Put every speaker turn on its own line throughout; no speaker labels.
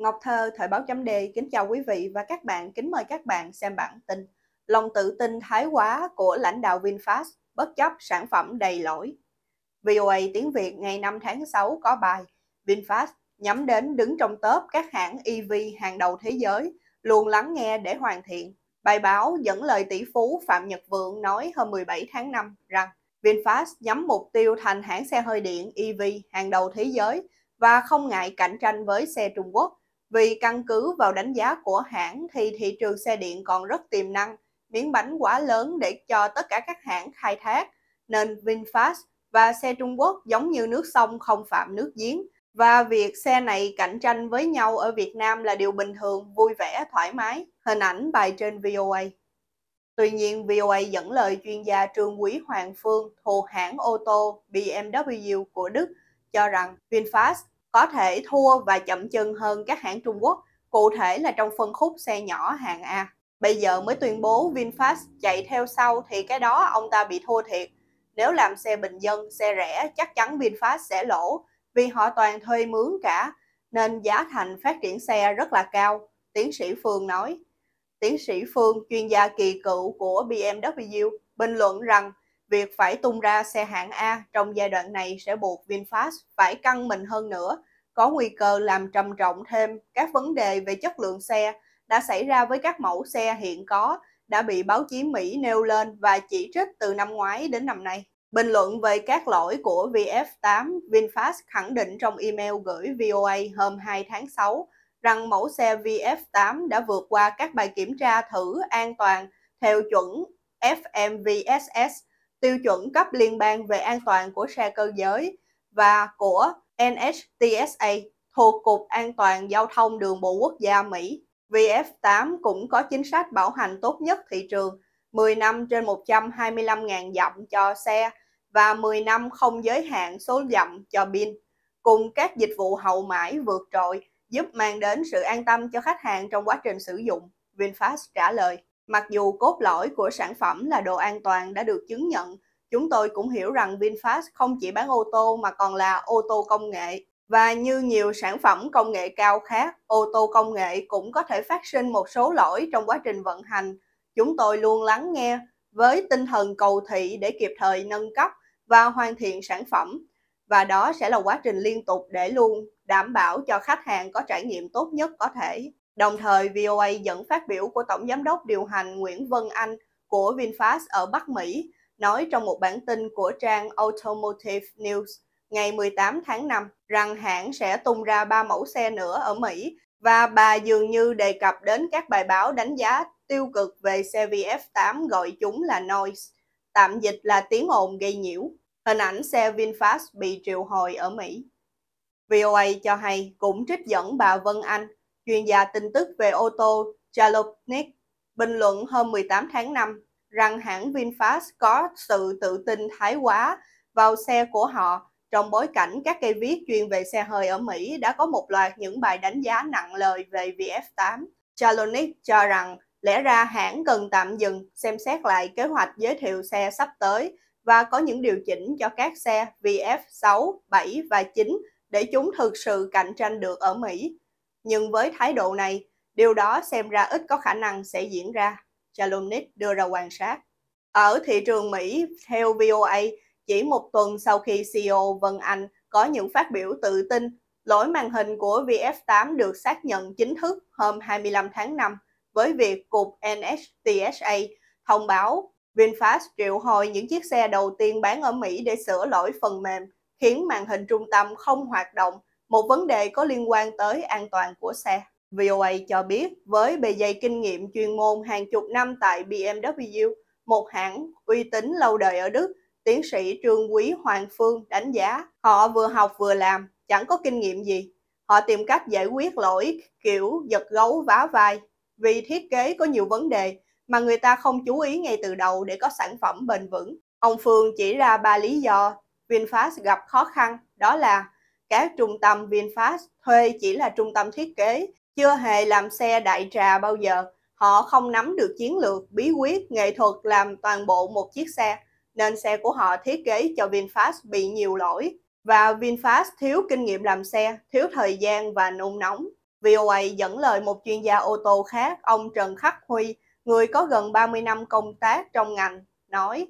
Ngọc Thơ, Thời báo chấm Đề kính chào quý vị và các bạn, kính mời các bạn xem bản tin. Lòng tự tin thái quá của lãnh đạo VinFast bất chấp sản phẩm đầy lỗi. VOA tiếng Việt ngày 5 tháng 6 có bài VinFast nhắm đến đứng trong top các hãng EV hàng đầu thế giới, luôn lắng nghe để hoàn thiện. Bài báo dẫn lời tỷ phú Phạm Nhật Vượng nói hôm 17 tháng 5 rằng VinFast nhắm mục tiêu thành hãng xe hơi điện EV hàng đầu thế giới và không ngại cạnh tranh với xe Trung Quốc vì căn cứ vào đánh giá của hãng thì thị trường xe điện còn rất tiềm năng, miếng bánh quá lớn để cho tất cả các hãng khai thác, nên VinFast và xe Trung Quốc giống như nước sông không phạm nước giếng. Và việc xe này cạnh tranh với nhau ở Việt Nam là điều bình thường, vui vẻ, thoải mái. Hình ảnh bài trên VOA. Tuy nhiên, VOA dẫn lời chuyên gia Trương Quý Hoàng Phương thuộc hãng ô tô BMW của Đức cho rằng VinFast có thể thua và chậm chân hơn các hãng Trung Quốc, cụ thể là trong phân khúc xe nhỏ hàng A. Bây giờ mới tuyên bố VinFast chạy theo sau thì cái đó ông ta bị thua thiệt. Nếu làm xe bình dân, xe rẻ chắc chắn VinFast sẽ lỗ vì họ toàn thuê mướn cả nên giá thành phát triển xe rất là cao, tiến sĩ Phương nói. Tiến sĩ Phương, chuyên gia kỳ cựu của BMW, bình luận rằng việc phải tung ra xe hạng A trong giai đoạn này sẽ buộc VinFast phải căng mình hơn nữa có nguy cơ làm trầm trọng thêm các vấn đề về chất lượng xe đã xảy ra với các mẫu xe hiện có đã bị báo chí Mỹ nêu lên và chỉ trích từ năm ngoái đến năm nay. Bình luận về các lỗi của VF8, VinFast khẳng định trong email gửi VOA hôm 2 tháng 6 rằng mẫu xe VF8 đã vượt qua các bài kiểm tra thử an toàn theo chuẩn FMVSS, tiêu chuẩn cấp liên bang về an toàn của xe cơ giới và của NHTSA thuộc Cục An toàn Giao thông Đường bộ Quốc gia Mỹ. VF8 cũng có chính sách bảo hành tốt nhất thị trường 10 năm trên 125.000 dặm cho xe và 10 năm không giới hạn số dặm cho pin, cùng các dịch vụ hậu mãi vượt trội giúp mang đến sự an tâm cho khách hàng trong quá trình sử dụng, VinFast trả lời. Mặc dù cốt lõi của sản phẩm là đồ an toàn đã được chứng nhận chúng tôi cũng hiểu rằng VinFast không chỉ bán ô tô mà còn là ô tô công nghệ. Và như nhiều sản phẩm công nghệ cao khác, ô tô công nghệ cũng có thể phát sinh một số lỗi trong quá trình vận hành. Chúng tôi luôn lắng nghe với tinh thần cầu thị để kịp thời nâng cấp và hoàn thiện sản phẩm. Và đó sẽ là quá trình liên tục để luôn đảm bảo cho khách hàng có trải nghiệm tốt nhất có thể. Đồng thời, VOA dẫn phát biểu của Tổng Giám đốc điều hành Nguyễn Vân Anh của VinFast ở Bắc Mỹ nói trong một bản tin của trang Automotive News ngày 18 tháng 5 rằng hãng sẽ tung ra 3 mẫu xe nữa ở Mỹ và bà dường như đề cập đến các bài báo đánh giá tiêu cực về xe VF8 gọi chúng là noise, tạm dịch là tiếng ồn gây nhiễu. Hình ảnh xe VinFast bị triệu hồi ở Mỹ. VOA cho hay cũng trích dẫn bà Vân Anh, chuyên gia tin tức về ô tô Jalopnik, bình luận hôm 18 tháng 5 rằng hãng VinFast có sự tự tin thái quá vào xe của họ trong bối cảnh các cây viết chuyên về xe hơi ở Mỹ đã có một loạt những bài đánh giá nặng lời về VF8. Chalonic cho rằng lẽ ra hãng cần tạm dừng xem xét lại kế hoạch giới thiệu xe sắp tới và có những điều chỉnh cho các xe VF6, 7 và 9 để chúng thực sự cạnh tranh được ở Mỹ. Nhưng với thái độ này, điều đó xem ra ít có khả năng sẽ diễn ra. Chalomnit đưa ra quan sát. Ở thị trường Mỹ, theo VOA, chỉ một tuần sau khi CEO Vân Anh có những phát biểu tự tin, lỗi màn hình của VF8 được xác nhận chính thức hôm 25 tháng 5 với việc cục NHTSA thông báo VinFast triệu hồi những chiếc xe đầu tiên bán ở Mỹ để sửa lỗi phần mềm, khiến màn hình trung tâm không hoạt động, một vấn đề có liên quan tới an toàn của xe. VOA cho biết với bề dày kinh nghiệm chuyên môn hàng chục năm tại BMW, một hãng uy tín lâu đời ở Đức, tiến sĩ Trương Quý Hoàng Phương đánh giá họ vừa học vừa làm, chẳng có kinh nghiệm gì. Họ tìm cách giải quyết lỗi kiểu giật gấu vá vai vì thiết kế có nhiều vấn đề mà người ta không chú ý ngay từ đầu để có sản phẩm bền vững. Ông Phương chỉ ra ba lý do VinFast gặp khó khăn, đó là các trung tâm VinFast thuê chỉ là trung tâm thiết kế chưa hề làm xe đại trà bao giờ. Họ không nắm được chiến lược, bí quyết, nghệ thuật làm toàn bộ một chiếc xe, nên xe của họ thiết kế cho VinFast bị nhiều lỗi. Và VinFast thiếu kinh nghiệm làm xe, thiếu thời gian và nung nóng. VOA dẫn lời một chuyên gia ô tô khác, ông Trần Khắc Huy, người có gần 30 năm công tác trong ngành, nói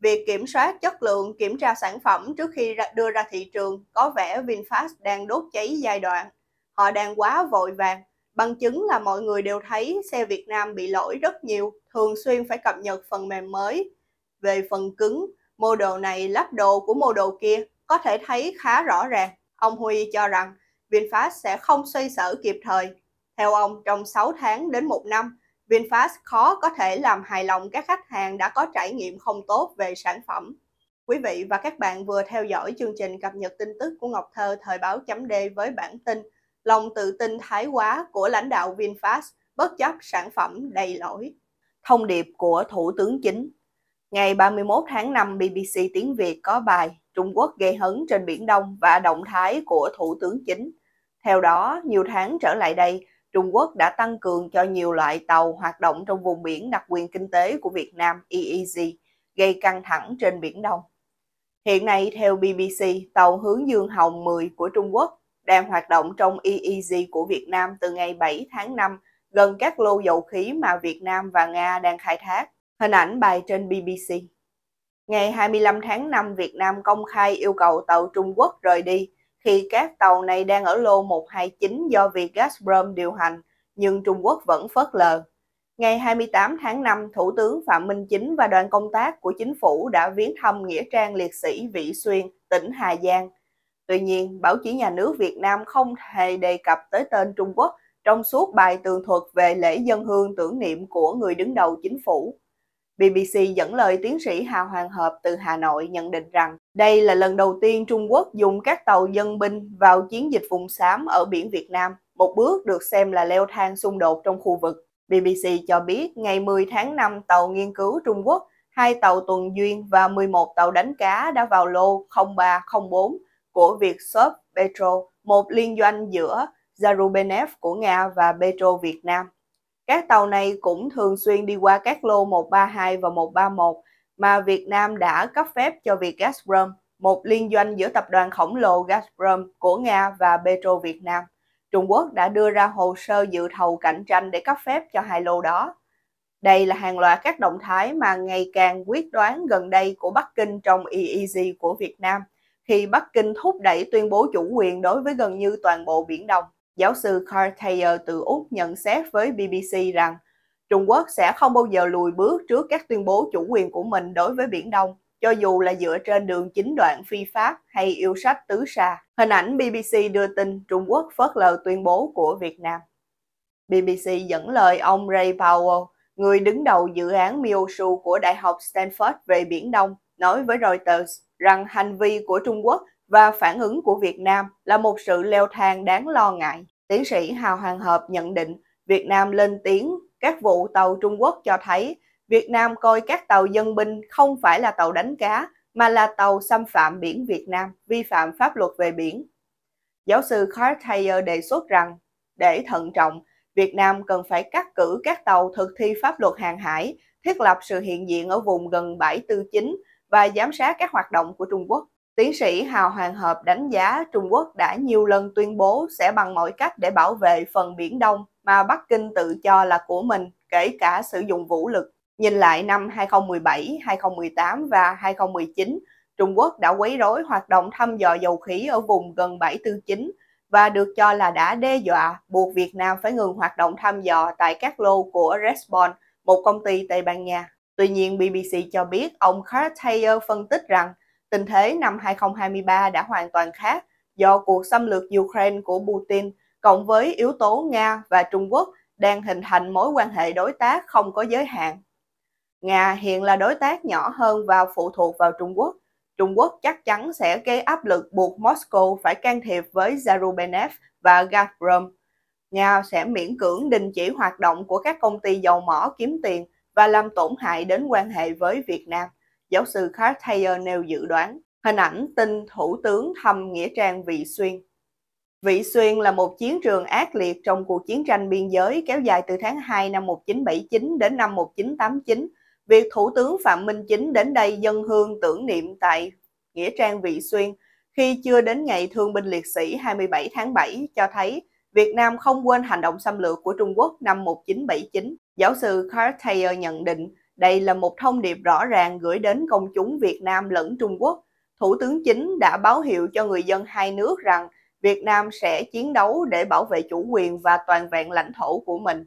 Việc kiểm soát chất lượng, kiểm tra sản phẩm trước khi đưa ra thị trường có vẻ VinFast đang đốt cháy giai đoạn. Họ đang quá vội vàng. Bằng chứng là mọi người đều thấy xe Việt Nam bị lỗi rất nhiều, thường xuyên phải cập nhật phần mềm mới. Về phần cứng, mô đồ này lắp đồ của mô đồ kia có thể thấy khá rõ ràng. Ông Huy cho rằng VinFast sẽ không xoay sở kịp thời. Theo ông, trong 6 tháng đến 1 năm, VinFast khó có thể làm hài lòng các khách hàng đã có trải nghiệm không tốt về sản phẩm. Quý vị và các bạn vừa theo dõi chương trình cập nhật tin tức của Ngọc Thơ thời báo chấm D với bản tin lòng tự tin thái quá của lãnh đạo VinFast bất chấp sản phẩm đầy lỗi. Thông điệp của Thủ tướng Chính Ngày 31 tháng 5, BBC tiếng Việt có bài Trung Quốc gây hấn trên Biển Đông và động thái của Thủ tướng Chính. Theo đó, nhiều tháng trở lại đây, Trung Quốc đã tăng cường cho nhiều loại tàu hoạt động trong vùng biển đặc quyền kinh tế của Việt Nam EEZ, gây căng thẳng trên Biển Đông. Hiện nay, theo BBC, tàu hướng Dương Hồng 10 của Trung Quốc đang hoạt động trong EEZ của Việt Nam từ ngày 7 tháng 5 gần các lô dầu khí mà Việt Nam và Nga đang khai thác. Hình ảnh bài trên BBC. Ngày 25 tháng 5, Việt Nam công khai yêu cầu tàu Trung Quốc rời đi khi các tàu này đang ở lô 129 do Việt Gazprom điều hành, nhưng Trung Quốc vẫn phớt lờ. Ngày 28 tháng 5, Thủ tướng Phạm Minh Chính và đoàn công tác của chính phủ đã viếng thăm Nghĩa trang Liệt sĩ Vĩ Xuyên, tỉnh Hà Giang – Tuy nhiên, báo chí nhà nước Việt Nam không hề đề cập tới tên Trung Quốc trong suốt bài tường thuật về lễ dân hương tưởng niệm của người đứng đầu chính phủ. BBC dẫn lời tiến sĩ Hà Hoàng Hợp từ Hà Nội nhận định rằng đây là lần đầu tiên Trung Quốc dùng các tàu dân binh vào chiến dịch vùng xám ở biển Việt Nam, một bước được xem là leo thang xung đột trong khu vực. BBC cho biết ngày 10 tháng 5 tàu nghiên cứu Trung Quốc, hai tàu tuần duyên và 11 tàu đánh cá đã vào lô 0304 của Vietshop Petro, một liên doanh giữa Zarubenev của Nga và Petro Việt Nam. Các tàu này cũng thường xuyên đi qua các lô 132 và 131 mà Việt Nam đã cấp phép cho việc Gazprom, một liên doanh giữa tập đoàn khổng lồ Gazprom của Nga và Petro Việt Nam. Trung Quốc đã đưa ra hồ sơ dự thầu cạnh tranh để cấp phép cho hai lô đó. Đây là hàng loạt các động thái mà ngày càng quyết đoán gần đây của Bắc Kinh trong EEZ của Việt Nam – khi Bắc Kinh thúc đẩy tuyên bố chủ quyền đối với gần như toàn bộ Biển Đông. Giáo sư Carl Taylor từ Úc nhận xét với BBC rằng Trung Quốc sẽ không bao giờ lùi bước trước các tuyên bố chủ quyền của mình đối với Biển Đông, cho dù là dựa trên đường chính đoạn phi pháp hay yêu sách tứ xa. Hình ảnh BBC đưa tin Trung Quốc phớt lờ tuyên bố của Việt Nam. BBC dẫn lời ông Ray Powell, người đứng đầu dự án MiOSU của Đại học Stanford về Biển Đông, nói với Reuters rằng hành vi của Trung Quốc và phản ứng của Việt Nam là một sự leo thang đáng lo ngại. Tiến sĩ Hào Hoàng Hợp nhận định Việt Nam lên tiếng các vụ tàu Trung Quốc cho thấy Việt Nam coi các tàu dân binh không phải là tàu đánh cá mà là tàu xâm phạm biển Việt Nam, vi phạm pháp luật về biển. Giáo sư Cartayer đề xuất rằng, để thận trọng, Việt Nam cần phải cắt cử các tàu thực thi pháp luật hàng hải, thiết lập sự hiện diện ở vùng gần bãi tư chính và giám sát các hoạt động của Trung Quốc. Tiến sĩ Hào Hoàng Hợp đánh giá Trung Quốc đã nhiều lần tuyên bố sẽ bằng mọi cách để bảo vệ phần Biển Đông mà Bắc Kinh tự cho là của mình, kể cả sử dụng vũ lực. Nhìn lại năm 2017, 2018 và 2019, Trung Quốc đã quấy rối hoạt động thăm dò dầu khí ở vùng gần 749 và được cho là đã đe dọa buộc Việt Nam phải ngừng hoạt động thăm dò tại các lô của Respon, một công ty Tây Ban Nha. Tuy nhiên, BBC cho biết ông Cartayer phân tích rằng tình thế năm 2023 đã hoàn toàn khác do cuộc xâm lược Ukraine của Putin cộng với yếu tố Nga và Trung Quốc đang hình thành mối quan hệ đối tác không có giới hạn. Nga hiện là đối tác nhỏ hơn và phụ thuộc vào Trung Quốc. Trung Quốc chắc chắn sẽ gây áp lực buộc Moscow phải can thiệp với Zarubenev và Gazprom. Nga sẽ miễn cưỡng đình chỉ hoạt động của các công ty dầu mỏ kiếm tiền và làm tổn hại đến quan hệ với Việt Nam, giáo sư Taylor nêu dự đoán. Hình ảnh tin Thủ tướng thăm Nghĩa Trang Vị Xuyên Vị Xuyên là một chiến trường ác liệt trong cuộc chiến tranh biên giới kéo dài từ tháng 2 năm 1979 đến năm 1989. Việc Thủ tướng Phạm Minh Chính đến đây dân hương tưởng niệm tại Nghĩa Trang Vị Xuyên khi chưa đến ngày thương binh liệt sĩ 27 tháng 7 cho thấy Việt Nam không quên hành động xâm lược của Trung Quốc năm 1979. Giáo sư Carl Thayer nhận định đây là một thông điệp rõ ràng gửi đến công chúng Việt Nam lẫn Trung Quốc. Thủ tướng chính đã báo hiệu cho người dân hai nước rằng Việt Nam sẽ chiến đấu để bảo vệ chủ quyền và toàn vẹn lãnh thổ của mình.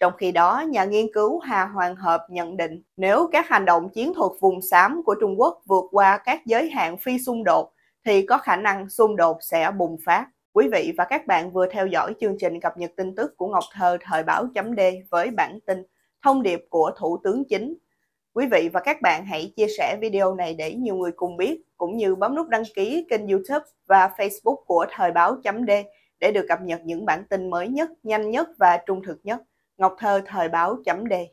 Trong khi đó, nhà nghiên cứu Hà Hoàng Hợp nhận định nếu các hành động chiến thuật vùng xám của Trung Quốc vượt qua các giới hạn phi xung đột thì có khả năng xung đột sẽ bùng phát. Quý vị và các bạn vừa theo dõi chương trình cập nhật tin tức của Ngọc Thơ thời báo chấm D với bản tin Thông điệp của Thủ tướng Chính. Quý vị và các bạn hãy chia sẻ video này để nhiều người cùng biết, cũng như bấm nút đăng ký kênh youtube và facebook của thời báo chấm D để được cập nhật những bản tin mới nhất, nhanh nhất và trung thực nhất. Ngọc Thơ thời báo chấm D